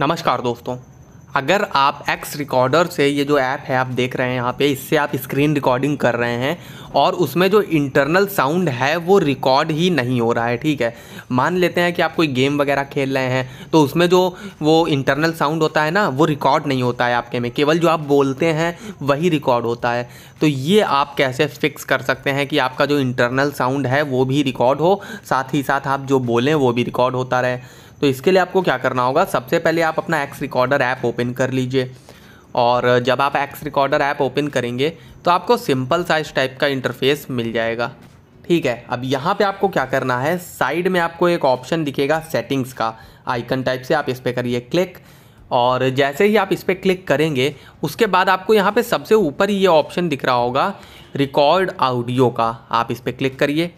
नमस्कार दोस्तों अगर आप एक्स रिकॉर्डर से ये जो ऐप है आप देख रहे हैं यहाँ पे इससे आप स्क्रीन रिकॉर्डिंग कर रहे हैं और उसमें जो इंटरनल साउंड है वो रिकॉर्ड ही नहीं हो रहा है ठीक है मान लेते हैं कि आप कोई गेम वगैरह खेल रहे हैं तो उसमें जो वो इंटरनल साउंड होता है ना वो रिकॉर्ड नहीं होता है आपके में केवल जो आप बोलते हैं वही रिकॉर्ड होता है तो ये आप कैसे फिक्स कर सकते हैं कि आपका जो इंटरनल साउंड है वो भी रिकॉर्ड हो साथ ही साथ आप जो बोलें वो भी रिकॉर्ड होता रहे तो इसके लिए आपको क्या करना होगा सबसे पहले आप अपना एक्स रिकॉर्डर ऐप ओपन कर लीजिए और जब आप एक्स रिकॉर्डर ऐप ओपन करेंगे तो आपको सिंपल साइज टाइप का इंटरफेस मिल जाएगा ठीक है अब यहाँ पे आपको क्या करना है साइड में आपको एक ऑप्शन दिखेगा सेटिंग्स का आइकन टाइप से आप इस पर करिए क्लिक और जैसे ही आप इस पर क्लिक करेंगे उसके बाद आपको यहाँ पे सबसे ऊपर ये ऑप्शन दिख रहा होगा रिकॉर्ड ऑडियो का आप इस पर क्लिक करिए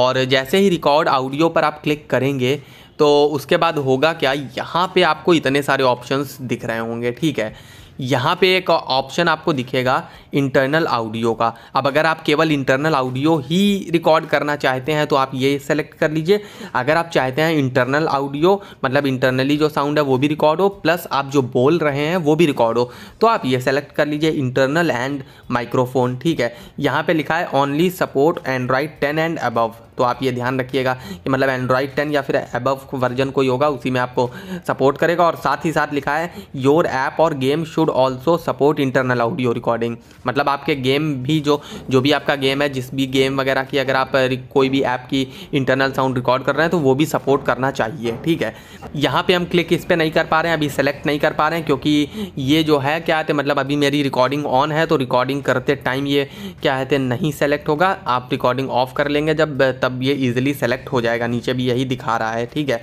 और जैसे ही रिकॉर्ड ऑडियो पर आप क्लिक करेंगे तो उसके बाद होगा क्या यहाँ पे आपको इतने सारे ऑप्शंस दिख रहे होंगे ठीक है यहाँ पे एक ऑप्शन आपको दिखेगा इंटरनल ऑडियो का अब अगर आप केवल इंटरनल ऑडियो ही रिकॉर्ड करना चाहते हैं तो आप ये सेलेक्ट कर लीजिए अगर आप चाहते हैं इंटरनल ऑडियो मतलब इंटरनली जो साउंड है वो भी रिकॉर्ड हो प्लस आप जो बोल रहे हैं वो भी रिकॉर्ड हो तो आप ये सेलेक्ट कर लीजिए इंटरनल एंड माइक्रोफोन ठीक है यहाँ पर लिखा है only support Android ten and above तो आप ये ध्यान रखिएगा कि मतलब एंड्रॉइड टेन या फिर अबव वर्जन कोई होगा उसी में आपको सपोर्ट करेगा और साथ ही साथ लिखा है योर ऐप और game should also support internal audio recording मतलब आपके गेम भी जो जो भी आपका गेम है जिस भी गेम वगैरह की अगर आप कोई भी ऐप की इंटरनल साउंड रिकॉर्ड कर रहे हैं तो वो भी सपोर्ट करना चाहिए ठीक है यहाँ पे हम क्लिक इस पर नहीं कर पा रहे हैं अभी सेलेक्ट नहीं कर पा रहे हैं क्योंकि ये जो है क्या है मतलब अभी मेरी रिकॉर्डिंग ऑन है तो रिकॉर्डिंग करते टाइम ये क्या है नहीं सेलेक्ट होगा आप रिकॉर्डिंग ऑफ कर लेंगे जब तब ये ईजिली सेलेक्ट हो जाएगा नीचे भी यही दिखा रहा है ठीक है